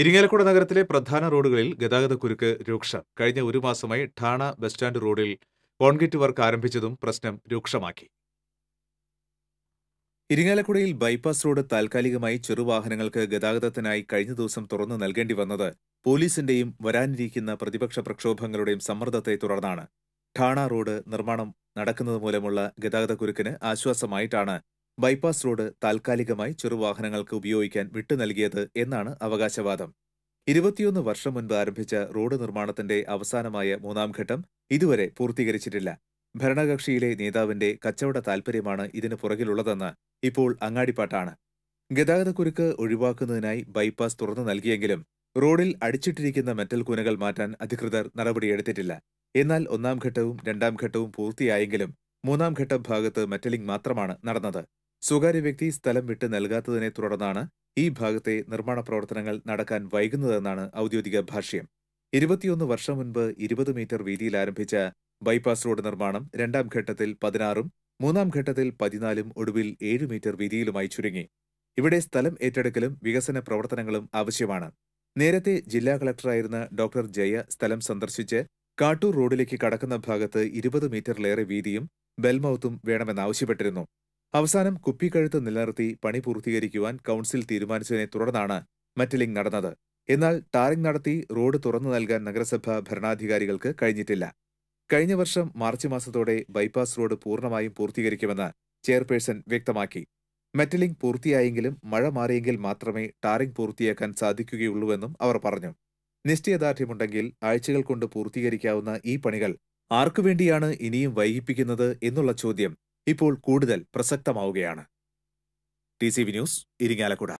ഇരിങ്ങാലക്കുട നഗരത്തിലെ പ്രധാന റോഡുകളിൽ ഗതാഗതക്കുരുക്ക് രൂക്ഷ കഴിഞ്ഞ ഒരു മാസമായി ഠാണ ബസ് സ്റ്റാൻഡ് റോഡിൽ കോൺക്രീറ്റ് വർക്ക് ആരംഭിച്ചതും പ്രശ്നം രൂക്ഷമാക്കി ഇരിങ്ങാലക്കുടയിൽ ബൈപ്പാസ് റോഡ് താൽക്കാലികമായി ചെറുവാഹനങ്ങൾക്ക് ഗതാഗതത്തിനായി കഴിഞ്ഞ ദിവസം തുറന്നു നൽകേണ്ടി വന്നത് പോലീസിന്റെയും വരാനിരിക്കുന്ന പ്രതിപക്ഷ പ്രക്ഷോഭങ്ങളുടെയും സമ്മർദ്ദത്തെ തുടർന്നാണ് ഠാണ റോഡ് നിർമ്മാണം നടക്കുന്നത് മൂലമുള്ള ഗതാഗതക്കുരുക്കിന് ആശ്വാസമായിട്ടാണ് ബൈപ്പാസ് റോഡ് താൽക്കാലികമായി ചെറുവാഹനങ്ങൾക്ക് ഉപയോഗിക്കാൻ വിട്ടു നൽകിയത് എന്നാണ് അവകാശവാദം ഇരുപത്തിയൊന്ന് വർഷം മുൻപ് ആരംഭിച്ച റോഡ് നിർമ്മാണത്തിന്റെ അവസാനമായ മൂന്നാം ഘട്ടം ഇതുവരെ പൂർത്തീകരിച്ചിട്ടില്ല ഭരണകക്ഷിയിലെ നേതാവിന്റെ കച്ചവട താൽപര്യമാണ് ഇതിനു പുറകിലുള്ളതെന്ന് ഇപ്പോൾ അങ്ങാടിപ്പാട്ടാണ് ഗതാഗതക്കുരുക്ക് ഒഴിവാക്കുന്നതിനായി ബൈപ്പാസ് തുറന്നു നൽകിയെങ്കിലും റോഡിൽ അടിച്ചിട്ടിരിക്കുന്ന മെറ്റൽ കൂനകൾ മാറ്റാൻ അധികൃതർ നടപടിയെടുത്തിട്ടില്ല എന്നാൽ ഒന്നാം ഘട്ടവും രണ്ടാം ഘട്ടവും പൂർത്തിയായെങ്കിലും മൂന്നാം ഘട്ട ഭാഗത്ത് മെറ്റലിംഗ് മാത്രമാണ് നടന്നത് സ്വകാര്യ വ്യക്തി സ്ഥലം വിട്ട് നൽകാത്തതിനെ തുടർന്നാണ് ഈ ഭാഗത്തെ നിർമ്മാണ പ്രവർത്തനങ്ങൾ നടക്കാൻ വൈകുന്നതെന്നാണ് ഔദ്യോഗിക ഭാഷ്യം ഇരുപത്തിയൊന്ന് വർഷം മുൻപ് ഇരുപത് മീറ്റർ വീതിയിൽ ആരംഭിച്ച ബൈപ്പാസ് റോഡ് നിർമ്മാണം രണ്ടാം ഘട്ടത്തിൽ പതിനാറും മൂന്നാം ഘട്ടത്തിൽ പതിനാലും ഒടുവിൽ ഏഴ് മീറ്റർ വീതിയിലുമായി ചുരുങ്ങി ഇവിടെ സ്ഥലം ഏറ്റെടുക്കലും വികസന പ്രവർത്തനങ്ങളും ആവശ്യമാണ് നേരത്തെ ജില്ലാ കളക്ടറായിരുന്ന ഡോക്ടർ ജയ സ്ഥലം സന്ദർശിച്ച് കാട്ടൂർ റോഡിലേക്ക് കടക്കുന്ന ഭാഗത്ത് ഇരുപത് മീറ്ററിലേറെ വീതിയും ബെൽമൌത്തും വേണമെന്നാവശ്യപ്പെട്ടിരുന്നു അവസാനം കുപ്പിക്കഴുത്ത് നിലനിർത്തി പണി പൂർത്തീകരിക്കുവാൻ കൗൺസിൽ തീരുമാനിച്ചതിനെ തുടർന്നാണ് മെറ്റലിംഗ് നടന്നത് എന്നാൽ ടാറിംഗ് നടത്തി റോഡ് തുറന്നു നൽകാൻ നഗരസഭ ഭരണാധികാരികൾക്ക് കഴിഞ്ഞിട്ടില്ല കഴിഞ്ഞ വർഷം മാർച്ച് മാസത്തോടെ ബൈപ്പാസ് റോഡ് പൂർണ്ണമായും പൂർത്തീകരിക്കുമെന്ന് ചെയർപേഴ്സൺ വ്യക്തമാക്കി മെറ്റലിംഗ് പൂർത്തിയായെങ്കിലും മഴ മാറിയെങ്കിൽ മാത്രമേ ടാറിംഗ് പൂർത്തിയാക്കാൻ സാധിക്കുകയുള്ളൂവെന്നും അവർ പറഞ്ഞു നിശ്ചയദാർഢ്യമുണ്ടെങ്കിൽ ആഴ്ചകൾ കൊണ്ട് പൂർത്തീകരിക്കാവുന്ന ഈ പണികൾ ആർക്കുവേണ്ടിയാണ് ഇനിയും വൈകിപ്പിക്കുന്നത് എന്നുള്ള ചോദ്യം ഇപ്പോൾ കൂടുതൽ പ്രസക്തമാവുകയാണ് T C V news Irinjalakuda